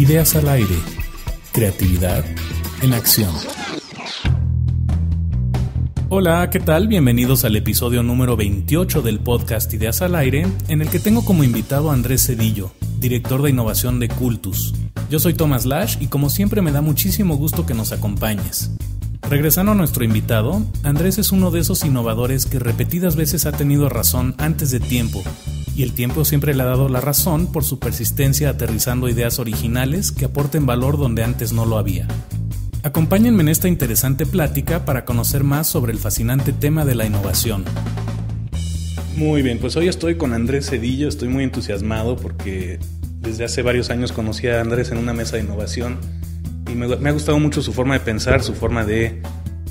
Ideas al aire. Creatividad en acción. Hola, ¿qué tal? Bienvenidos al episodio número 28 del podcast Ideas al aire, en el que tengo como invitado a Andrés Cedillo, director de innovación de Cultus. Yo soy Thomas Lash y como siempre me da muchísimo gusto que nos acompañes. Regresando a nuestro invitado, Andrés es uno de esos innovadores que repetidas veces ha tenido razón antes de tiempo y el tiempo siempre le ha dado la razón por su persistencia aterrizando ideas originales que aporten valor donde antes no lo había. Acompáñenme en esta interesante plática para conocer más sobre el fascinante tema de la innovación. Muy bien, pues hoy estoy con Andrés Cedillo, estoy muy entusiasmado porque desde hace varios años conocí a Andrés en una mesa de innovación y me, ha gustado mucho su forma de pensar, su forma de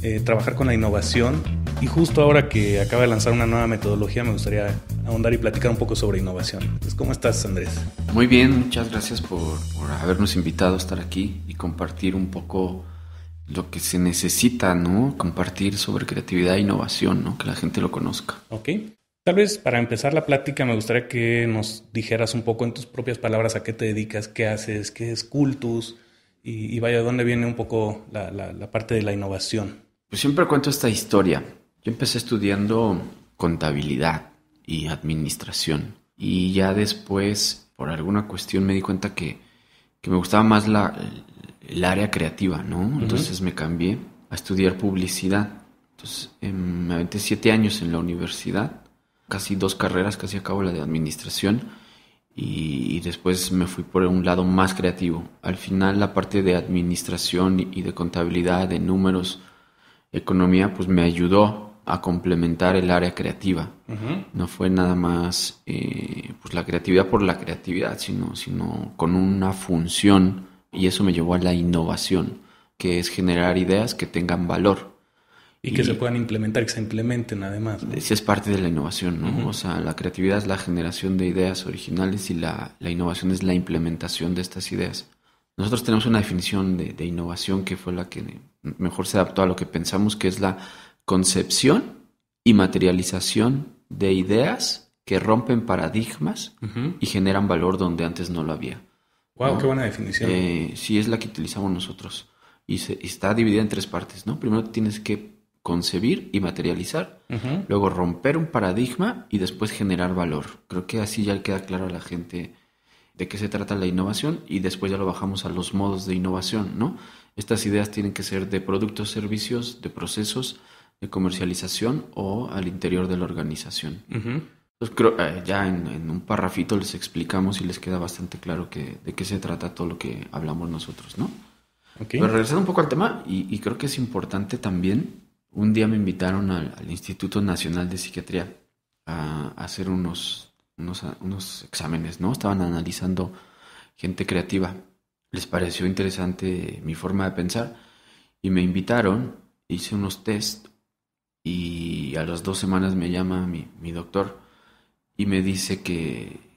eh, trabajar con la innovación y justo ahora que acaba de lanzar una nueva metodología me gustaría ahondar y platicar un poco sobre innovación. Entonces, pues, ¿Cómo estás, Andrés? Muy bien, muchas gracias por, habernos invitado a estar aquí y compartir un poco lo que se necesita, ¿no? Compartir sobre creatividad e innovación, ¿no? Que la gente lo conozca. Ok. Tal vez para empezar la plática me gustaría que nos dijeras un poco en tus propias palabras a qué te dedicas, qué haces, qué es Cultus y, vaya, ¿dónde viene un poco la parte de la innovación? Pues siempre cuento esta historia. Yo empecé estudiando contabilidad y administración. Y ya después, por alguna cuestión, me di cuenta que, me gustaba más la, el área creativa, ¿no? Entonces me cambié a estudiar publicidad. Entonces em, me aventé siete años en la universidad, casi dos carreras, casi acabo la de administración. Y, y después me fui por un lado más creativo. Al final la parte de administración y de contabilidad, de números, economía, pues me ayudó a complementar el área creativa. No fue nada más eh, pues la creatividad por la creatividad, sino, sino con una función y eso me llevó a la innovación, que es generar ideas que tengan valor. Y, que se puedan implementar, que se implementen además. si es parte de la innovación, ¿no? O sea, la creatividad es la generación de ideas originales y la, innovación es la implementación de estas ideas. Nosotros tenemos una definición de innovación que fue la que mejor se adaptó a lo que pensamos, que es la concepción y materialización de ideas que rompen paradigmas y generan valor donde antes no lo había. ¡Wow! ¡Qué buena definición! Eh, sí, es la que utilizamos nosotros. Y, está dividida en tres partes, ¿no? Primero tienes que concebir y materializar, luego romper un paradigma y después generar valor. Creo que así ya queda claro a la gente de qué se trata la innovación y después ya lo bajamos a los modos de innovación, ¿no? Estas ideas tienen que ser de productos, servicios, de procesos de comercialización o al interior de la organización. Pues creo, eh, ya en, un parrafito les explicamos y les queda bastante claro que, de qué se trata todo lo que hablamos nosotros, ¿no? Okay. Pero regresando un poco al tema, y, creo que es importante también, un día me invitaron al, Instituto Nacional de Psiquiatría a, hacer unos, unos, unos exámenes, ¿no? Estaban analizando gente creativa. Les pareció interesante mi forma de pensar y me invitaron, hice unos test y a las dos semanas me llama mi, mi doctor y me dice que,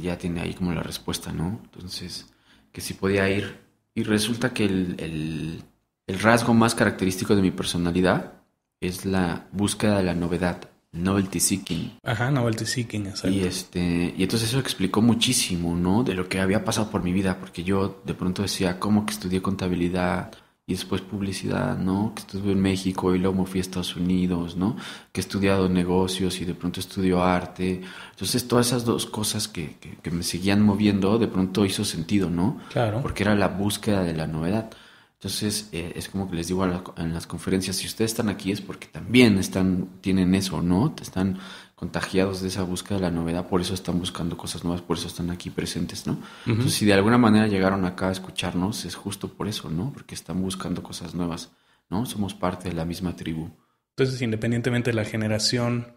ya tiene ahí como la respuesta, ¿no? Entonces, que si podía ir. Y resulta que el, rasgo más característico de mi personalidad es la búsqueda de la novedad, novelty seeking. Ajá, novelty seeking, exacto. Y, este, y entonces eso explicó muchísimo, ¿no? De lo que había pasado por mi vida, porque yo de pronto decía, ¿cómo que estudié contabilidad? y después publicidad, ¿no? Que estuve en México y luego me fui a Estados Unidos, ¿no? Que he estudiado negocios y de pronto estudió arte. Entonces, todas esas dos cosas que, que, me seguían moviendo, de pronto hizo sentido, ¿no? Claro. Porque era la búsqueda de la novedad. Entonces, eh, es como que les digo en las conferencias, si ustedes están aquí es porque también están, tienen eso, ¿no? te Están contagiados de esa búsqueda de la novedad, por eso están buscando cosas nuevas, por eso están aquí presentes, ¿no? Entonces, si de alguna manera llegaron acá a escucharnos, es justo por eso, ¿no? Porque están buscando cosas nuevas, ¿no? Somos parte de la misma tribu. Entonces, independientemente de la generación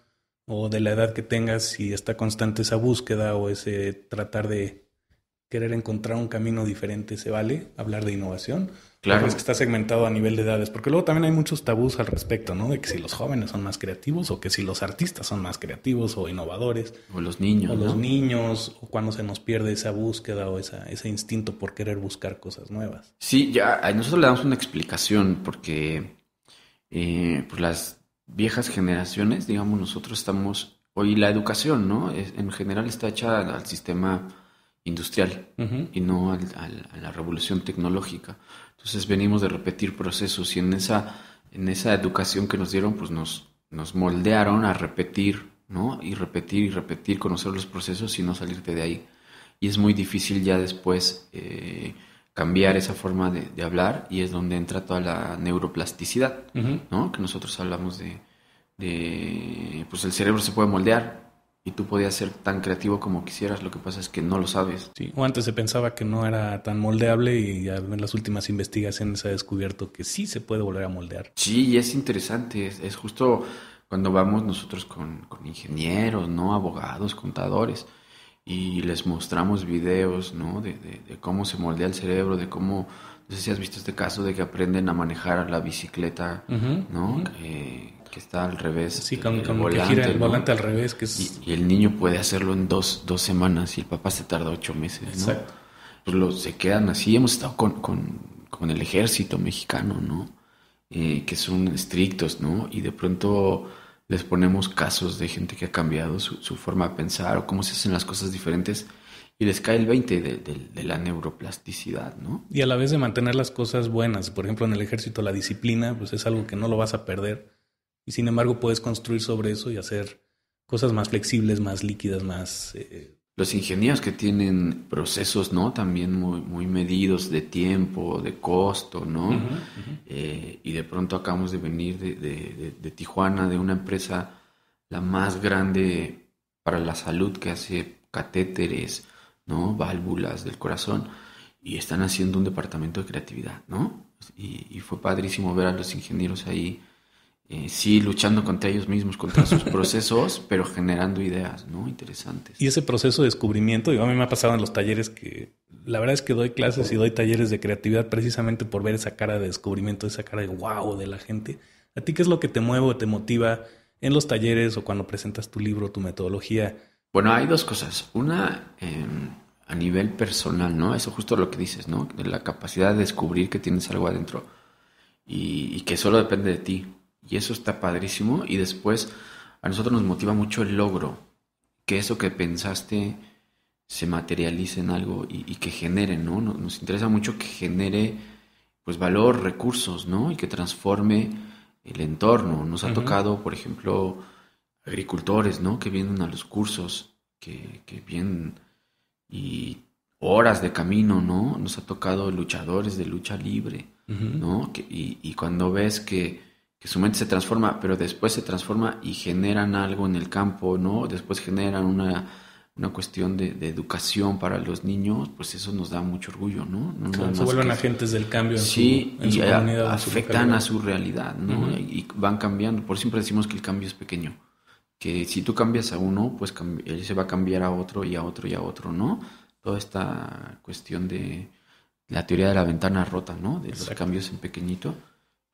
o de la edad que tengas, si está constante esa búsqueda o ese tratar de querer encontrar un camino diferente, ¿se vale hablar de innovación? Claro. es que está segmentado a nivel de edades, porque luego también hay muchos tabús al respecto, ¿no? De que si los jóvenes son más creativos o que si los artistas son más creativos o innovadores. O los niños. O los niños, o cuando se nos pierde esa búsqueda o esa, ese instinto por querer buscar cosas nuevas. Sí, ya, a nosotros le damos una explicación porque eh, pues las viejas generaciones, digamos, nosotros estamos, hoy la educación, ¿no? En general está hecha al sistema industrial y no a la revolución tecnológica. Entonces venimos de repetir procesos y en esa, en esa educación que nos dieron, pues nos, nos moldearon a repetir, ¿no? Y repetir y repetir, conocer los procesos y no salirte de ahí. Y es muy difícil ya después eh, cambiar esa forma de, hablar y es donde entra toda la neuroplasticidad, ¿no? Que nosotros hablamos de, pues el cerebro se puede moldear, y tú podías ser tan creativo como quisieras, lo que pasa es que no lo sabes. Sí, o antes se pensaba que no era tan moldeable y ya en las últimas investigaciones se ha descubierto que sí se puede volver a moldear. Sí, y es interesante, es, justo cuando vamos nosotros con, con, ingenieros, ¿no? Abogados, contadores, y les mostramos videos, ¿no? De, cómo se moldea el cerebro, de cómo, no sé si has visto este caso de que aprenden a manejar la bicicleta, ¿no? Eh, que está al revés. Sí, con, el volante, el volante al revés. Que y, el niño puede hacerlo en dos, semanas y el papá se tarda ocho meses. Exacto. Pues lo, se quedan así. Hemos estado con, con, el ejército mexicano, ¿no? Eh, que son estrictos, ¿no? Y de pronto les ponemos casos de gente que ha cambiado su, forma de pensar o cómo se hacen las cosas diferentes y les cae el 20 de, de, la neuroplasticidad, ¿no? Y a la vez de mantener las cosas buenas, por ejemplo, en el ejército la disciplina, pues es algo que no lo vas a perder y sin embargo puedes construir sobre eso y hacer cosas más flexibles, más líquidas, más... Eh, los ingenieros que tienen procesos, ¿no? También muy, muy medidos de tiempo, de costo, ¿no? Eh, y de pronto acabamos de venir de, de, Tijuana, de una empresa la más grande para la salud que hace catéteres, ¿no? Válvulas del corazón. Y están haciendo un departamento de creatividad, ¿no? Y, y, fue padrísimo ver a los ingenieros ahí eh, sí luchando contra ellos mismos, contra sus procesos, pero generando ideas, ¿no? Interesantes. Y ese proceso de descubrimiento, digo, a mí me ha pasado en los talleres que la verdad es que doy clases y doy talleres de creatividad precisamente por ver esa cara de descubrimiento, esa cara de wow de la gente. ¿A ti qué es lo que te mueve o te motiva en los talleres o cuando presentas tu libro, tu metodología? Bueno, hay dos cosas. Una, em, a nivel personal, ¿no? Eso justo lo que dices, ¿no? la capacidad de descubrir que tienes algo adentro y que solo depende de ti y eso está padrísimo. Y después a nosotros nos motiva mucho el logro. Que eso que pensaste se materialice en algo y, que genere, ¿no? Nos, interesa mucho que genere pues valor, recursos, ¿no? Y que transforme el entorno. Nos ha tocado, por ejemplo, agricultores, ¿no? Que vienen a los cursos, que, vienen y horas de camino, ¿no? Nos ha tocado luchadores de lucha libre, ¿no? y, cuando ves que su mente se transforma, pero después se transforma y generan algo en el campo, ¿no? Después generan una, cuestión de, educación para los niños, pues eso nos da mucho orgullo, ¿no? se vuelven agentes del cambio en sí, y eh, afectan a su realidad, ¿no? Y van cambiando. Por siempre decimos que el cambio es pequeño. Que si tú cambias a uno, pues él se va a cambiar a otro y a otro y a otro, ¿no? Toda esta cuestión de la teoría de la ventana rota, ¿no? De los cambios en pequeñito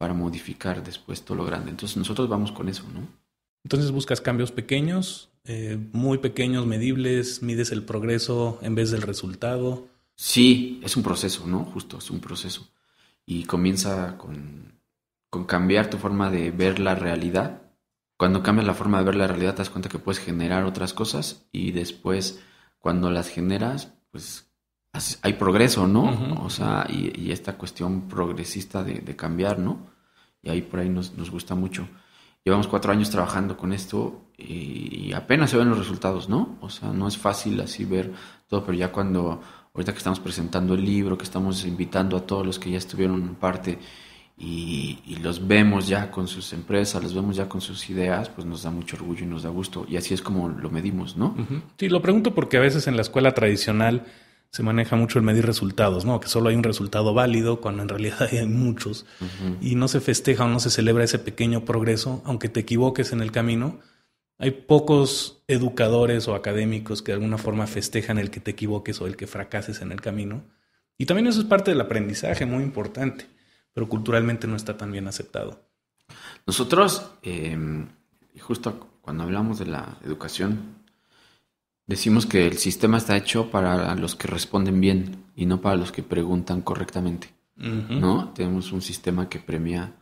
para modificar después todo lo grande. Entonces nosotros vamos con eso, ¿no? Entonces buscas cambios pequeños, eh, muy pequeños, medibles, mides el progreso en vez del resultado. Sí, es un proceso, ¿no? Justo, es un proceso. Y comienza con, cambiar tu forma de ver la realidad. Cuando cambias la forma de ver la realidad, te das cuenta que puedes generar otras cosas y después, cuando las generas, pues hay progreso, ¿no? O sea, y, esta cuestión progresista de cambiar, ¿no? y ahí por ahí nos, nos gusta mucho. Llevamos cuatro años trabajando con esto y apenas se ven los resultados, ¿no? O sea, no es fácil así ver todo, pero ya cuando, ahorita que estamos presentando el libro, que estamos invitando a todos los que ya estuvieron en parte y, los vemos ya con sus empresas, los vemos ya con sus ideas, pues nos da mucho orgullo y nos da gusto. Y así es como lo medimos, ¿no? Sí, lo pregunto porque a veces en la escuela tradicional se maneja mucho el medir resultados, ¿no? Que solo hay un resultado válido cuando en realidad hay muchos y no se festeja o no se celebra ese pequeño progreso, aunque te equivoques en el camino. Hay pocos educadores o académicos que de alguna forma festejan el que te equivoques o el que fracases en el camino. Y también eso es parte del aprendizaje muy importante, pero culturalmente no está tan bien aceptado. Nosotros, eh, justo cuando hablamos de la educación, Decimos que el sistema está hecho para los que responden bien y no para los que preguntan correctamente. ¿No? Tenemos un sistema que premia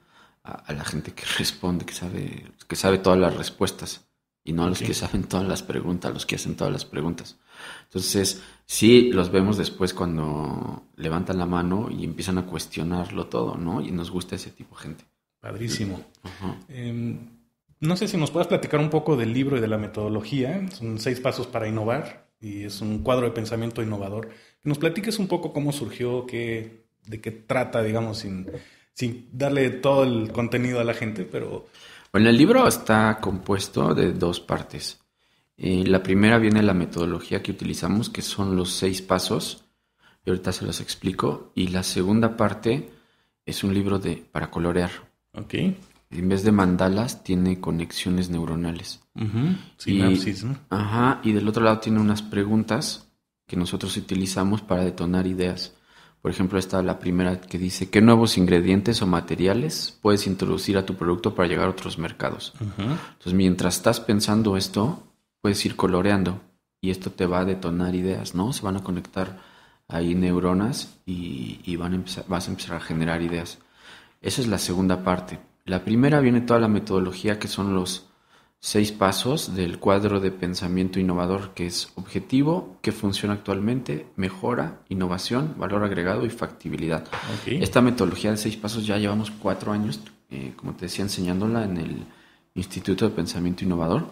a, la gente que responde, que sabe, que sabe todas las respuestas y no a los que saben todas las preguntas, a los que hacen todas las preguntas. Entonces, sí los vemos después cuando levantan la mano y empiezan a cuestionarlo todo, ¿no? Y nos gusta ese tipo de gente. Padrísimo. No sé si nos puedas platicar un poco del libro y de la metodología. Son seis pasos para innovar y es un cuadro de pensamiento innovador. Que nos platiques un poco cómo surgió, qué, de qué trata, digamos, sin, darle todo el contenido a la gente, pero... Bueno, el libro está compuesto de dos partes. Eh, la primera viene la metodología que utilizamos, que son los seis pasos. Y ahorita se los explico. Y la segunda parte es un libro de para colorear. Ok en vez de mandalas, tiene conexiones neuronales. Sinapsis, ¿no? Ajá, y del otro lado tiene unas preguntas que nosotros utilizamos para detonar ideas. Por ejemplo, está la primera que dice, ¿qué nuevos ingredientes o materiales puedes introducir a tu producto para llegar a otros mercados? Entonces, mientras estás pensando esto, puedes ir coloreando y esto te va a detonar ideas, ¿no? Se van a conectar ahí neuronas y, van a vas a empezar a generar ideas. Esa es la segunda parte. La primera viene toda la metodología que son los seis pasos del cuadro de pensamiento innovador, que es objetivo, que funciona actualmente, mejora, innovación, valor agregado y factibilidad. Esta metodología de seis pasos ya llevamos cuatro años, eh, como te decía, enseñándola en el Instituto de Pensamiento Innovador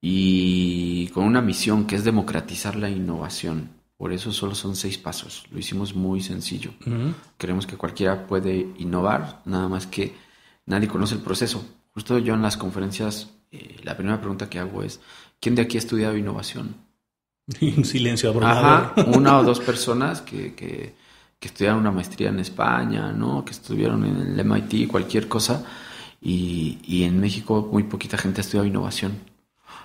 y con una misión que es democratizar la innovación. Por eso solo son seis pasos. Lo hicimos muy sencillo. Creemos que cualquiera puede innovar, nada más que nadie conoce el proceso. Justo yo en las conferencias, eh, la primera pregunta que hago es, ¿quién de aquí ha estudiado innovación? Un silencio abrumador. Ajá, una o dos personas que, que, estudiaron una maestría en España, ¿no? Que estuvieron en el MIT, cualquier cosa. Y, en México muy poquita gente ha estudiado innovación.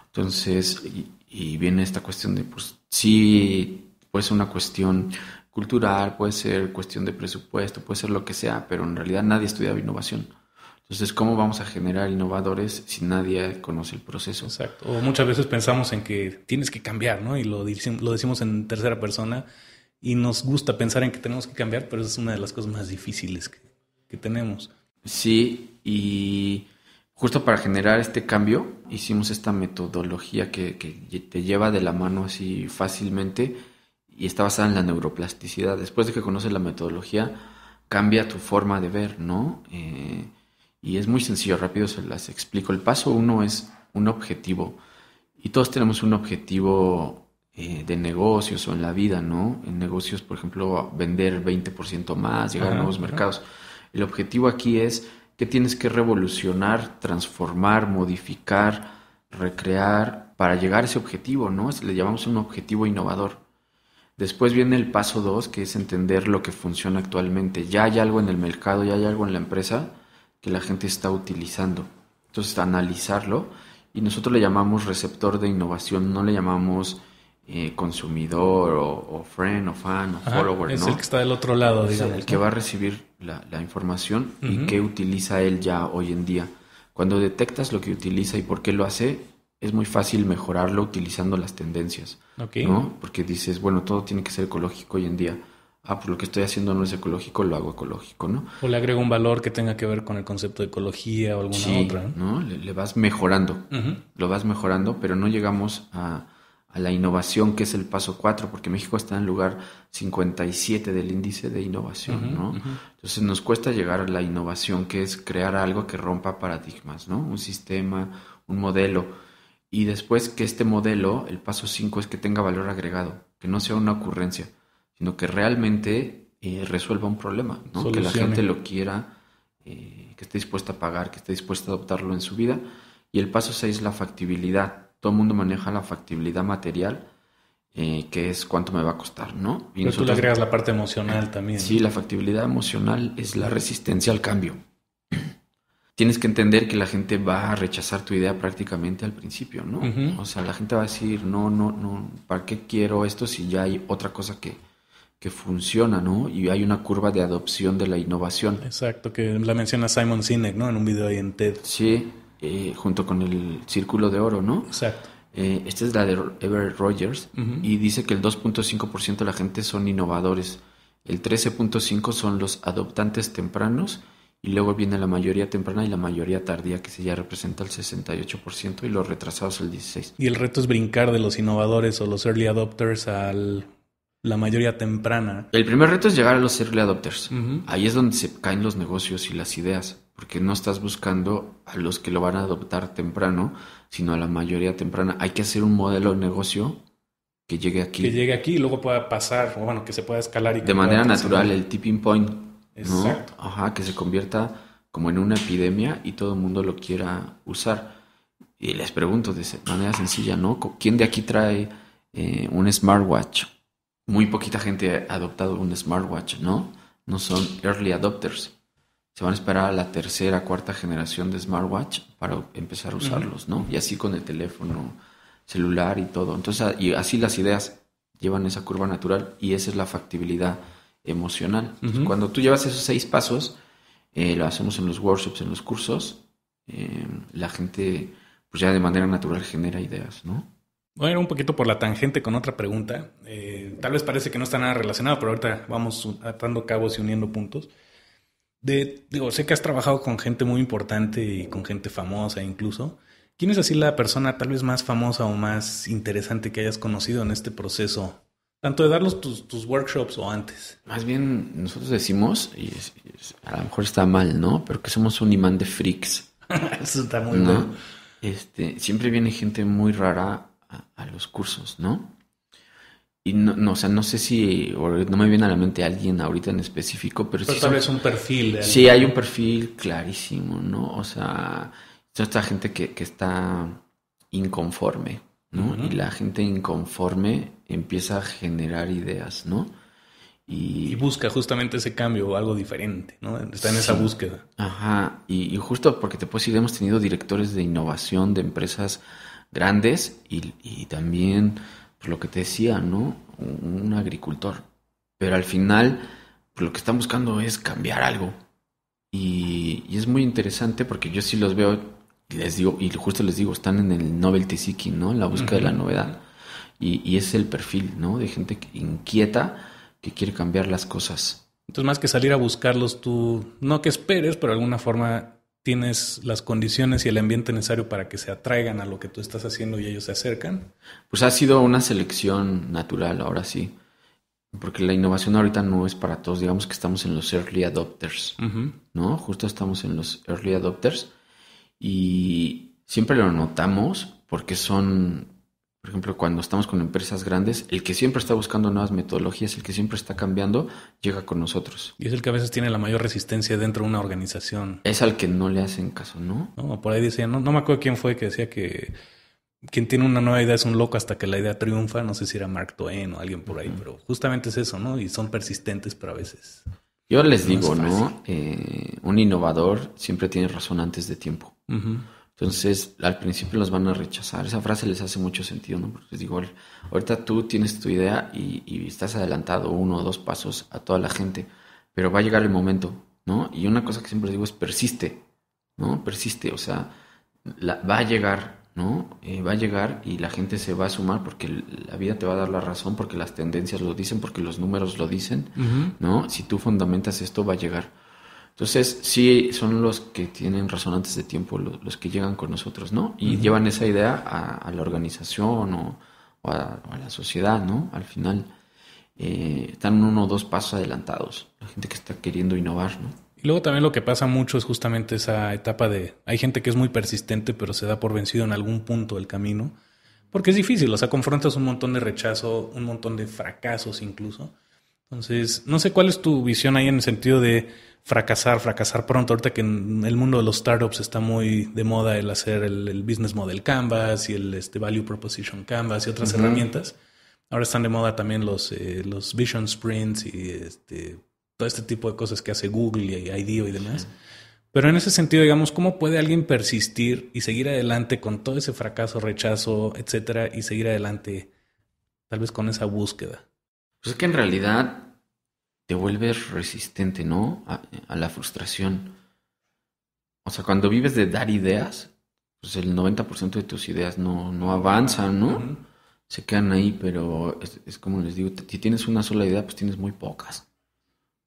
Entonces, y, y viene esta cuestión de, pues, sí, puede ser una cuestión cultural, puede ser cuestión de presupuesto, puede ser lo que sea, pero en realidad nadie ha estudiado innovación. Entonces, ¿cómo vamos a generar innovadores si nadie conoce el proceso? Exacto. O muchas veces pensamos en que tienes que cambiar, ¿no? Y lo, lo decimos en tercera persona y nos gusta pensar en que tenemos que cambiar, pero es una de las cosas más difíciles que, tenemos. Sí, y justo para generar este cambio hicimos esta metodología que, te lleva de la mano así fácilmente y está basada en la neuroplasticidad. Después de que conoces la metodología, cambia tu forma de ver, ¿no? Eh, y es muy sencillo, rápido se las explico. El paso uno es un objetivo. Y todos tenemos un objetivo eh, de negocios o en la vida, ¿no? En negocios, por ejemplo, vender 20% más, llegar a nuevos mercados. El objetivo aquí es que tienes que revolucionar, transformar, modificar, recrear para llegar a ese objetivo, ¿no? Le llamamos un objetivo innovador. Después viene el paso dos, que es entender lo que funciona actualmente. Ya hay algo en el mercado, ya hay algo en la empresa que la gente está utilizando. Entonces, analizarlo y nosotros le llamamos receptor de innovación, no le llamamos eh, consumidor o, friend o fan o follower, Es el que está del otro lado, digamos. el que va a recibir la, información y qué utiliza él ya hoy en día. Cuando detectas lo que utiliza y por qué lo hace, es muy fácil mejorarlo utilizando las tendencias. Porque dices, bueno, todo tiene que ser ecológico hoy en día ah, pues lo que estoy haciendo no es ecológico, lo hago ecológico, ¿no? O le agrego un valor que tenga que ver con el concepto de ecología o alguna otra. ¿no? ¿no? Le, vas mejorando, lo vas mejorando, pero no llegamos a, la innovación, que es el paso 4, porque México está en el lugar 57 del índice de innovación, ¿no? Entonces nos cuesta llegar a la innovación, que es crear algo que rompa paradigmas, ¿no? Un sistema, un modelo. Y después que este modelo, el paso 5 es que tenga valor agregado, que no sea una ocurrencia sino que realmente eh, resuelva un problema, que la gente lo quiera, eh, que esté dispuesta a pagar, que esté dispuesta a adoptarlo en su vida. Y el paso 6, la factibilidad. Todo el mundo maneja la factibilidad material, eh, que es cuánto me va a costar, ¿no? Y Pero nosotros, tú le agregas la parte emocional también. Sí, la factibilidad emocional es la resistencia al cambio. Tienes que entender que la gente va a rechazar tu idea prácticamente al principio, ¿no? O sea, la gente va a decir, no, no, no, ¿para qué quiero esto si ya hay otra cosa que, que funciona, ¿no? Y hay una curva de adopción de la innovación. Exacto, que la menciona Simon Sinek, ¿no? En un video ahí en TED. Sí, eh, junto con el Círculo de Oro, ¿no? Exacto. Eh, esta es la de Everett Rogers y dice que el 2.5% de la gente son innovadores, el 13.5% son los adoptantes tempranos y luego viene la mayoría temprana y la mayoría tardía, que se ya representa el 68% y los retrasados el 16%. Y el reto es brincar de los innovadores o los early adopters al la mayoría temprana. El primer reto es llegar a los early adopters. Ahí es donde se caen los negocios y las ideas, porque no estás buscando a los que lo van a adoptar temprano, sino a la mayoría temprana. Hay que hacer un modelo de negocio que llegue aquí. Que llegue aquí y luego pueda pasar, o bueno, que se pueda escalar. Y de manera natural, el tipping point. Exacto. Ajá, que se convierta como en una epidemia y todo el mundo lo quiera usar. Y les pregunto de manera sencilla, ¿no? ¿Quién de aquí trae eh, un smartwatch muy poquita gente ha adoptado un smartwatch, ¿no? No son early adopters. Se van a esperar a la tercera, cuarta generación de smartwatch para empezar a usarlos, ¿no? Y así con el teléfono celular y todo. Entonces, y así las ideas llevan esa curva natural y esa es la factibilidad emocional. Cuando tú llevas esos seis pasos, eh, lo hacemos en los workshops, en los cursos, eh, la gente pues ya de manera natural genera ideas, ¿no? Voy a ir un poquito por la tangente con otra pregunta. Eh, tal vez parece que no está nada relacionado, pero ahorita vamos atando cabos y uniendo puntos. digo, sé que has trabajado con gente muy importante y con gente famosa incluso. ¿Quién es así la persona tal vez más famosa o más interesante que hayas conocido en este proceso? Tanto de dar tus, workshops o antes. Más bien, nosotros decimos, y, a lo mejor está mal, ¿no? Pero que somos un imán de freaks. Eso está muy bien. Este, siempre viene gente muy rara a, los cursos, ¿no? Y no, o sea, no sé si, no me viene a la mente alguien ahorita en específico, pero, sí. Tal vez un perfil. sí, hay un perfil clarísimo, ¿no? O sea, toda esta gente que, está inconforme, ¿no? Y la gente inconforme empieza a generar ideas, ¿no? Y, busca justamente ese cambio o algo diferente, ¿no? Está en esa búsqueda. Ajá, y, y, justo porque te puedo decir, hemos tenido directores de innovación de empresas grandes y, también por lo que te decía, ¿no? Un, agricultor. Pero al final lo que están buscando es cambiar algo. Y, es muy interesante porque yo sí los veo, y les digo, y justo les digo, están en el novelty seeking, ¿no? la búsqueda de la novedad. Y, es el perfil, ¿no? De gente inquieta que quiere cambiar las cosas. Entonces, más que salir a buscarlos, tú no que esperes, pero de alguna forma tienes las condiciones y el ambiente necesario para que se atraigan a lo que tú estás haciendo y ellos se acercan? Pues ha sido una selección natural, ahora sí. Porque la innovación ahorita no es para todos. Digamos que estamos en los early adopters, ¿no? Justo estamos en los early adopters y siempre lo notamos porque son por ejemplo, cuando estamos con empresas grandes, el que siempre está buscando nuevas metodologías, el que siempre está cambiando, llega con nosotros. Y es el que a veces tiene la mayor resistencia dentro de una organización. Es al que no le hacen caso, ¿no? No, por ahí decía, no, no me acuerdo quién fue que decía que quien tiene una nueva idea es un loco hasta que la idea triunfa. No sé si era Mark Twain o alguien por ahí, pero justamente es eso, ¿no? Y son persistentes, pero a veces. Yo les digo, ¿no? Eh, un innovador siempre tiene razón antes de tiempo. Entonces, al principio los van a rechazar. Esa frase les hace mucho sentido, ¿no? Porque les digo, ahorita tú tienes tu idea y, estás adelantado uno o dos pasos a toda la gente, pero va a llegar el momento, ¿no? Y una cosa que siempre digo es persiste, ¿no? Persiste, o sea, va a llegar, ¿no? Eh, va a llegar y la gente se va a sumar porque la vida te va a dar la razón, porque las tendencias lo dicen, porque los números lo dicen, ¿no? Si tú fundamentas esto, va a llegar. Entonces, sí son los que tienen razonantes de tiempo los, que llegan con nosotros, ¿no? Y llevan esa idea a, la organización o, a, la sociedad, ¿no? Al final, eh, están uno o dos pasos adelantados, la gente que está queriendo innovar, ¿no? Y luego también lo que pasa mucho es justamente esa etapa de, hay gente que es muy persistente, pero se da por vencido en algún punto del camino, porque es difícil, o sea, confrontas un montón de rechazo, un montón de fracasos incluso. Entonces, no sé cuál es tu visión ahí en el sentido de fracasar, fracasar pronto. Ahorita que en el mundo de los startups está muy de moda el hacer el, business model canvas y el este, value proposition canvas y otras herramientas. Ahora están de moda también los, eh, los vision sprints y este, todo este tipo de cosas que hace Google y IDO y demás. Pero en ese sentido, digamos, ¿cómo puede alguien persistir y seguir adelante con todo ese fracaso, rechazo, etcétera, y seguir adelante tal vez con esa búsqueda? Pues es que en realidad te vuelves resistente, ¿no? A, la frustración. O sea, cuando vives de dar ideas, pues el 90% de tus ideas no, no avanzan, ¿no? Se quedan ahí, pero es, como les digo, si tienes una sola idea, pues tienes muy pocas.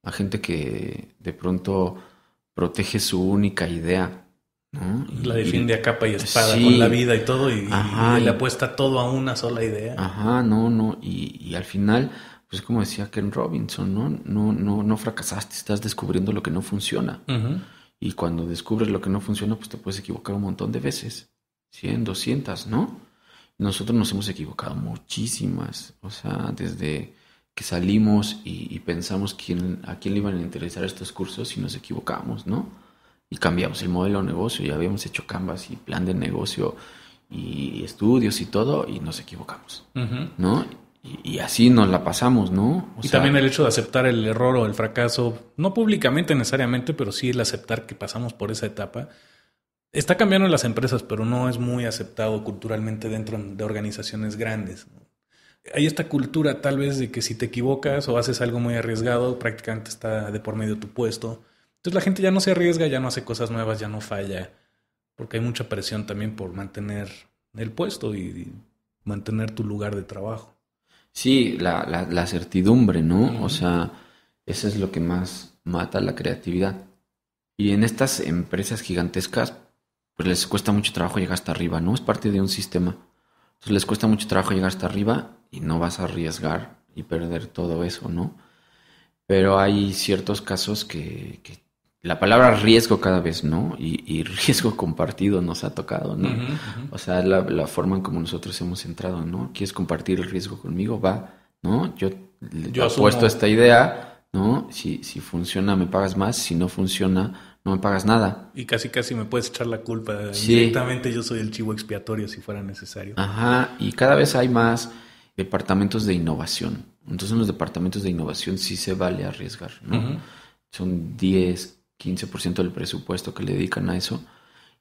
La gente que de pronto protege su única idea, ¿no? Y, la defiende a capa y espada con la vida y todo, y le apuesta todo a una sola idea. Ajá, no, no, y al final pues como decía Ken Robinson, ¿no? No, no, no fracasaste, estás descubriendo lo que no funciona. Y cuando descubres lo que no funciona, pues te puedes equivocar un montón de veces. 100, 200, ¿no? Nosotros nos hemos equivocado muchísimas. O sea, desde que salimos y, pensamos quién, a quién le iban a interesar estos cursos y nos equivocamos, ¿no? Y cambiamos el modelo de negocio, ya habíamos hecho canvas y plan de negocio y estudios y todo y nos equivocamos, ¿no? Y, así nos la pasamos, ¿no? y también el hecho de aceptar el error o el fracaso, no públicamente necesariamente, pero sí el aceptar que pasamos por esa etapa. Está cambiando en las empresas, pero no es muy aceptado culturalmente dentro de organizaciones grandes. Hay esta cultura tal vez de que si te equivocas o haces algo muy arriesgado, prácticamente está de por medio tu puesto. Entonces la gente ya no se arriesga, ya no hace cosas nuevas, ya no falla, porque hay mucha presión también por mantener el puesto y mantener tu lugar de trabajo. Sí, la, la, la certidumbre, ¿no? O sea, eso es lo que más mata la creatividad. Y en estas empresas gigantescas, pues les cuesta mucho trabajo llegar hasta arriba, ¿no? Es parte de un sistema. Entonces les cuesta mucho trabajo llegar hasta arriba y no vas a arriesgar y perder todo eso, ¿no? Pero hay ciertos casos que, que la palabra riesgo cada vez, ¿no? Y, riesgo compartido nos ha tocado, ¿no? O sea, la, la, forma en como nosotros hemos entrado, ¿no? ¿Quieres compartir el riesgo conmigo? Va, ¿no? Yo, Yo he puesto esta idea, ¿no? Si, si funciona, me pagas más. Si no funciona, no me pagas nada. Y casi casi me puedes echar la culpa. Directamente yo soy el chivo expiatorio si fuera necesario. Ajá, y cada vez hay más departamentos de innovación. Entonces en los departamentos de innovación sí se vale arriesgar, ¿no? Son 10, 15% del presupuesto que le dedican a eso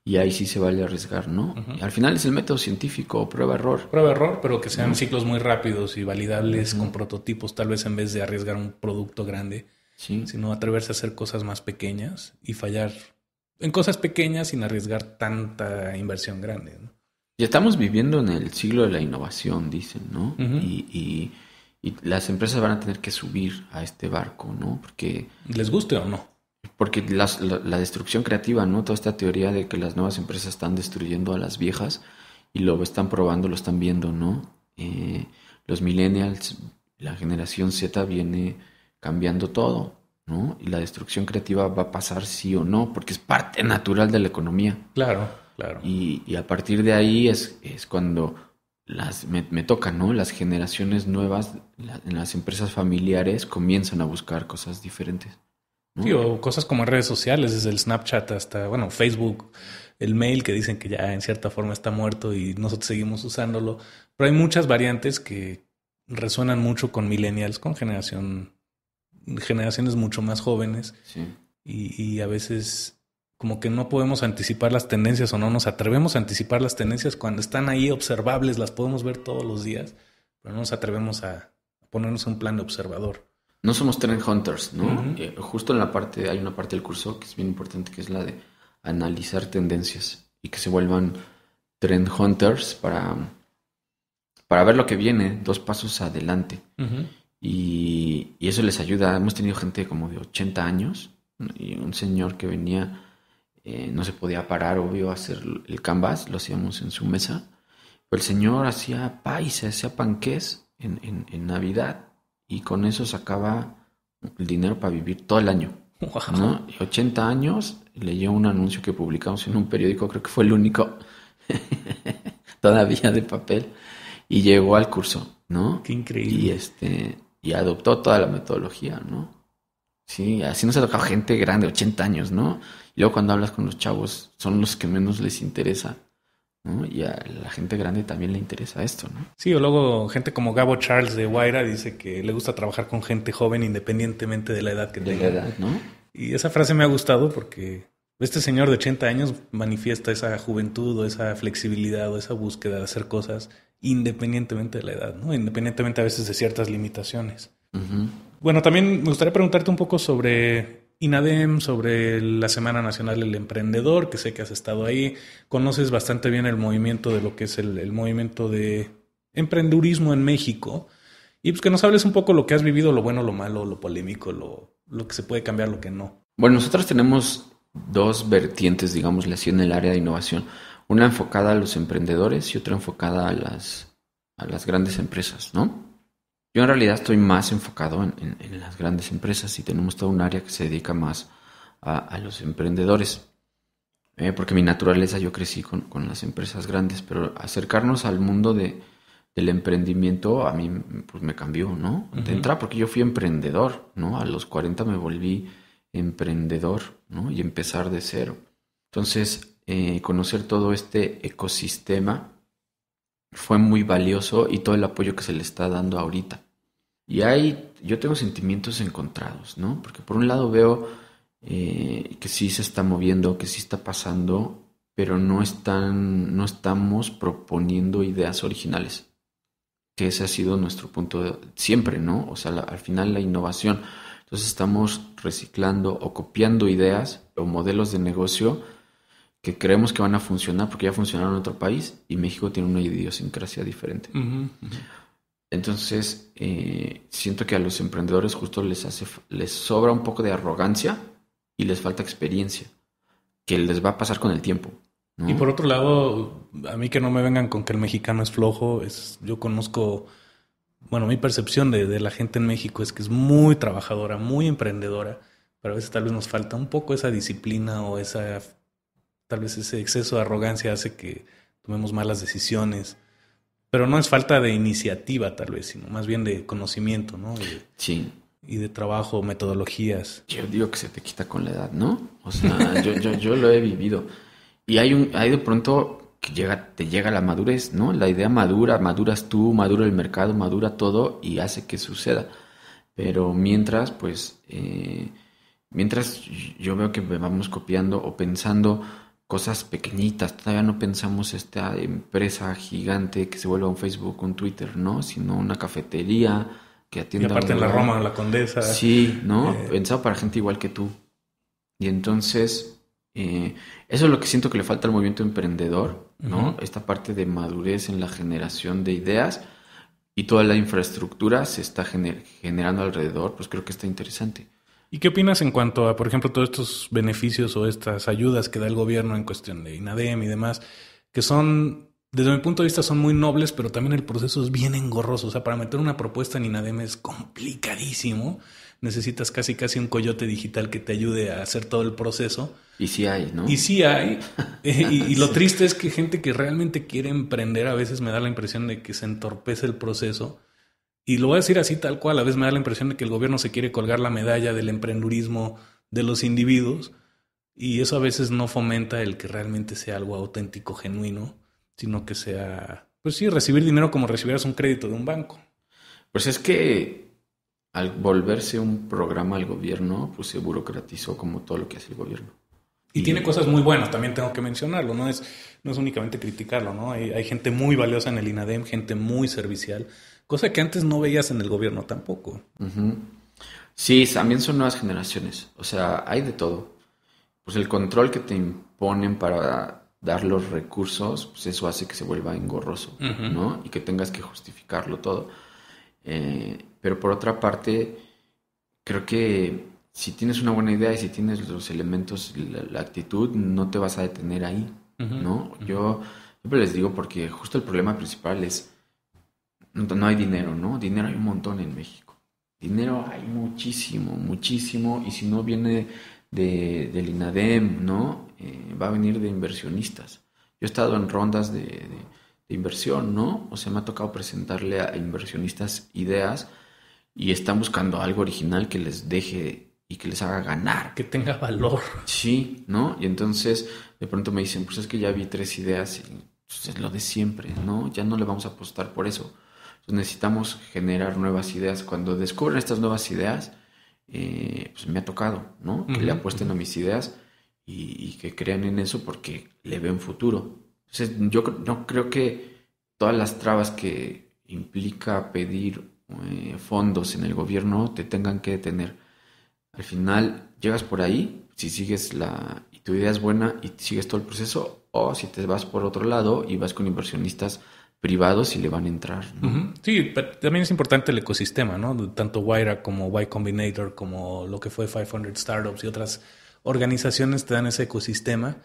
y ahí sí se vale arriesgar, ¿no? al final es el método científico, prueba-error. Prueba-error, pero que sean ciclos muy rápidos y validables con prototipos, tal vez en vez de arriesgar un producto grande, sino atreverse a hacer cosas más pequeñas y fallar en cosas pequeñas sin arriesgar tanta inversión grande. Ya estamos viviendo en el siglo de la innovación, dicen, ¿no? y las empresas van a tener que subir a este barco, ¿no? Porque... Les guste o no porque la, la, destrucción creativa, ¿no? Toda esta teoría de que las nuevas empresas están destruyendo a las viejas y lo están probando, lo están viendo, ¿no? Eh, los millennials, la generación Z viene cambiando todo, ¿no? Y la destrucción creativa va a pasar sí o no, porque es parte natural de la economía. Claro, claro. Y, y a partir de ahí es, es cuando las, me, toca, ¿no? Las generaciones nuevas en las empresas familiares comienzan a buscar cosas diferentes o mm. cosas como redes sociales, desde el Snapchat hasta, bueno, Facebook, el mail que dicen que ya en cierta forma está muerto y nosotros seguimos usándolo. Pero hay muchas variantes que resuenan mucho con millennials, con generación, generaciones mucho más jóvenes. Y, y a veces como que no podemos anticipar las tendencias o no nos atrevemos a anticipar las tendencias cuando están ahí observables, las podemos ver todos los días, pero no nos atrevemos a ponernos un plan de observador no somos trend hunters, ¿no? Eh, justo en la parte, hay una parte del curso que es bien importante, que es la de analizar tendencias y que se vuelvan trend hunters para, para ver lo que viene dos pasos adelante. y, eso les ayuda. Hemos tenido gente como de 80 años y un señor que venía, eh, no se podía parar, obvio, a hacer el canvas, lo hacíamos en su mesa. Pero el señor hacía paisa, hacía panqués en, en, en Navidad y con eso sacaba el dinero para vivir todo el año. ¿no? Y 80 años, leyó un anuncio que publicamos en un periódico, creo que fue el único todavía de papel, y llegó al curso, ¿no? Qué increíble. Y, este, y adoptó toda la metodología, ¿no? Sí, así nos ha tocado gente grande, 80 años, ¿no? Yo cuando hablas con los chavos, son los que menos les interesa y a la gente grande también le interesa esto, ¿no? Sí, o luego gente como Gabo Charles de Guaira dice que le gusta trabajar con gente joven independientemente de la edad que de tenga. La edad, ¿no? Y esa frase me ha gustado porque este señor de 80 años manifiesta esa juventud o esa flexibilidad o esa búsqueda de hacer cosas independientemente de la edad, ¿no? Independientemente a veces de ciertas limitaciones. Bueno, también me gustaría preguntarte un poco sobre INADEM, sobre la Semana Nacional del Emprendedor, que sé que has estado ahí, conoces bastante bien el movimiento de lo que es el, movimiento de emprendedurismo en México. Y pues que nos hables un poco lo que has vivido, lo bueno, lo malo, lo polémico, lo, que se puede cambiar, lo que no. Bueno, nosotros tenemos dos vertientes, digamos, así en el área de innovación. Una enfocada a los emprendedores y otra enfocada a las, a las grandes empresas, ¿no? Yo en realidad estoy más enfocado en, las grandes empresas y tenemos todo un área que se dedica más a, los emprendedores. Eh, porque mi naturaleza yo crecí con, las empresas grandes, pero acercarnos al mundo del emprendimiento a mí pues me cambió, ¿no? De entrada, porque yo fui emprendedor, ¿no? A los 40 me volví emprendedor, ¿no? Y empezar de cero. Entonces, eh, conocer todo este ecosistema fue muy valioso y todo el apoyo que se le está dando ahorita. Y ahí yo tengo sentimientos encontrados, ¿no? Porque por un lado veo eh, que sí se está moviendo, que sí está pasando, pero no, están, no estamos proponiendo ideas originales, que ese ha sido nuestro punto siempre, ¿no? O sea, al final la innovación. Entonces estamos reciclando o copiando ideas o modelos de negocio que creemos que van a funcionar porque ya funcionaron en otro país y México tiene una idiosincrasia diferente. Entonces, eh, siento que a los emprendedores justo les, hace, les sobra un poco de arrogancia y les falta experiencia, que les va a pasar con el tiempo. Y por otro lado, a mí que no me vengan con que el mexicano es flojo, es, yo conozco, bueno, mi percepción de, de la gente en México es que es muy trabajadora, muy emprendedora, pero a veces tal vez nos falta un poco esa disciplina o esa, tal vez ese exceso de arrogancia hace que tomemos malas decisiones pero no es falta de iniciativa, tal vez, sino más bien de conocimiento, ¿no? sí. Y de trabajo, metodologías. Yo digo que se te quita con la edad, ¿no? O sea, yo, lo he vivido. Y hay, un, hay de pronto que llega, te llega la madurez, ¿no? La idea madura, maduras tú, madura el mercado, madura todo y hace que suceda. Pero mientras, pues, eh, mientras yo veo que vamos copiando o pensando cosas pequeñitas. Todavía no pensamos esta empresa gigante que se vuelva un Facebook, un Twitter, ¿no? Sino una cafetería que atienda. Y aparte en la Roma, la Condesa. Sí, ¿no? Eh, Pensado para gente igual que tú. Y entonces, eh, eso es lo que siento que le falta al movimiento emprendedor, ¿no? Esta parte de madurez en la generación de ideas y toda la infraestructura se está generando alrededor, pues creo que está interesante. ¿Y qué opinas en cuanto a, por ejemplo, todos estos beneficios o estas ayudas que da el gobierno en cuestión de INADEM y demás, que son, desde mi punto de vista, son muy nobles, pero también el proceso es bien engorroso. O sea, para meter una propuesta en INADEM es complicadísimo. Necesitas casi casi un coyote digital que te ayude a hacer todo el proceso. Y sí hay, ¿no? Y sí hay. Eh, y lo triste es que gente que realmente quiere emprender a veces me da la impresión de que se entorpece el proceso y lo voy a decir así tal cual, a veces me da la impresión de que el gobierno se quiere colgar la medalla del emprendurismo de los individuos y eso a veces no fomenta el que realmente sea algo auténtico, genuino, sino que sea, pues sí, recibir dinero como recibirás un crédito de un banco. Pues es que al volverse un programa al gobierno, pues se burocratizó como todo lo que hace el gobierno. Y, tiene cosas muy buenas, también tengo que mencionarlo, no es, no es únicamente criticarlo, ¿no? Hay, hay gente muy valiosa en el INADEM, gente muy servicial, cosa que antes no veías en el gobierno tampoco. Sí, también son nuevas generaciones, o sea, hay de todo. Pues el control que te imponen para dar los recursos, pues eso hace que se vuelva engorroso, ¿no? Y que tengas que justificarlo todo. Eh, pero por otra parte, creo que si tienes una buena idea y si tienes los elementos, la, actitud, no te vas a detener ahí, ¿no? Yo siempre les digo porque justo el problema principal es no hay dinero, ¿no? Dinero hay un montón en México. Dinero hay muchísimo, muchísimo, y si no viene de, del INADEM, ¿no? Eh, va a venir de inversionistas. Yo he estado en rondas de, inversión, ¿no? O sea, me ha tocado presentarle a inversionistas ideas y están buscando algo original que les deje y que les haga ganar. Que tenga valor. Sí, ¿no? Y entonces de pronto me dicen, pues es que ya vi tres ideas y pues, es lo de siempre, ¿no? Ya no le vamos a apostar por eso pues, necesitamos generar nuevas ideas. Cuando descubren estas nuevas ideas, eh, pues me ha tocado, ¿no? Que le apuesten a mis ideas y, que crean en eso porque le ven futuro. Entonces yo no creo que todas las trabas que implica pedir eh, fondos en el gobierno te tengan que detener. Al final llegas por ahí, si sigues la... y tu idea es buena y sigues todo el proceso, o si te vas por otro lado y vas con inversionistas privados y le van a entrar. Sí, pero también es importante el ecosistema, ¿no? Tanto Wira como Y Combinator, como lo que fue 500 Startups y otras organizaciones te dan ese ecosistema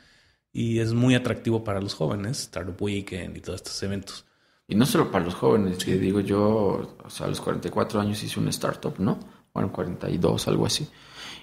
y es muy atractivo para los jóvenes, Startup Weekend y todos estos eventos. Y no solo para los jóvenes, que digo yo, o sea, a los 44 años hice una startup, ¿no? Bueno, 42, algo así.